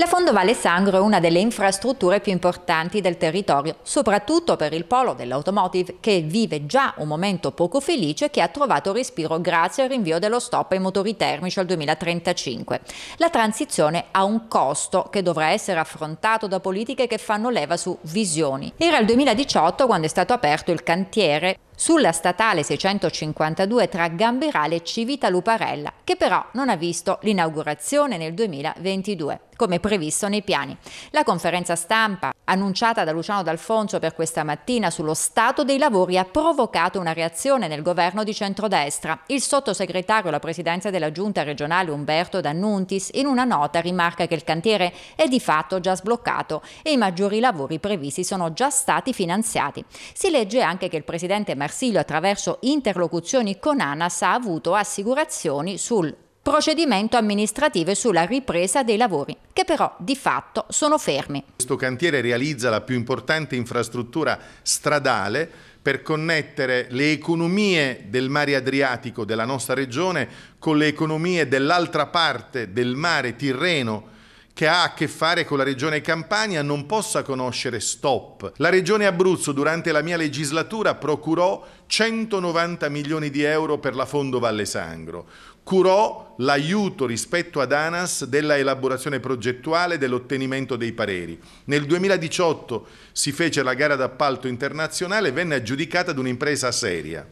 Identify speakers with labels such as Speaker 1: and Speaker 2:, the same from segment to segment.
Speaker 1: La Fondovalle Sangro è una delle infrastrutture più importanti del territorio, soprattutto per il polo dell'automotive che vive già un momento poco felice che ha trovato respiro grazie al rinvio dello stop ai motori termici al 2035. La transizione ha un costo che dovrà essere affrontato da politiche che fanno leva su visioni. Era il 2018 quando è stato aperto il cantiere sulla statale 652 tra Gamberale e Civita Luparella, che però non ha visto l'inaugurazione nel 2022 come previsto nei piani. La conferenza stampa annunciata da Luciano D'Alfonso per questa mattina sullo stato dei lavori ha provocato una reazione nel governo di centrodestra. Il sottosegretario alla presidenza della giunta regionale Umberto D'Annuntis in una nota rimarca che il cantiere è di fatto già sbloccato e i maggiori lavori previsti sono già stati finanziati. Si legge anche che il presidente Marsilio attraverso interlocuzioni con ANAS ha avuto assicurazioni sul procedimento amministrativo sulla ripresa dei lavori, che però di fatto sono fermi.
Speaker 2: Questo cantiere realizza la più importante infrastruttura stradale per connettere le economie del mare Adriatico della nostra regione con le economie dell'altra parte del mare Tirreno che ha a che fare con la regione Campania non possa conoscere stop. La regione Abruzzo durante la mia legislatura procurò 190 milioni di euro per la Fondo Valle Sangro. Curò l'aiuto rispetto ad ANAS della elaborazione progettuale e dell'ottenimento dei pareri. Nel 2018 si fece la gara d'appalto internazionale e venne aggiudicata ad un'impresa seria.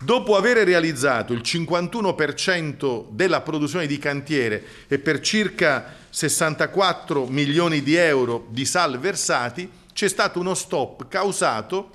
Speaker 2: Dopo aver realizzato il 51% della produzione di cantiere e per circa 64 milioni di euro di sal versati, c'è stato uno stop causato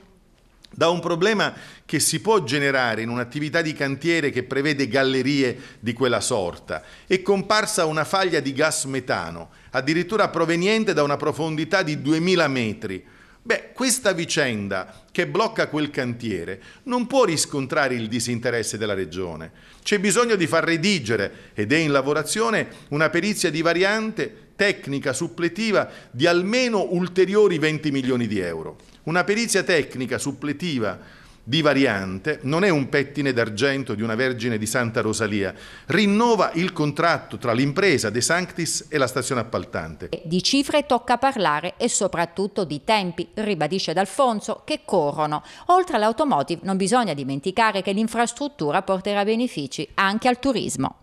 Speaker 2: da un problema che si può generare in un'attività di cantiere che prevede gallerie di quella sorta. È comparsa una faglia di gas metano, addirittura proveniente da una profondità di 2000 metri, Beh, questa vicenda che blocca quel cantiere non può riscontrare il disinteresse della Regione. C'è bisogno di far redigere, ed è in lavorazione, una perizia di variante tecnica suppletiva di almeno ulteriori 20 milioni di euro. Una perizia tecnica suppletiva di variante, non è un pettine d'argento di una Vergine di Santa Rosalia, rinnova il contratto tra l'impresa De Sanctis e la stazione appaltante.
Speaker 1: Di cifre tocca parlare e soprattutto di tempi, ribadisce D'Alfonso, che corrono. Oltre all'automotive non bisogna dimenticare che l'infrastruttura porterà benefici anche al turismo.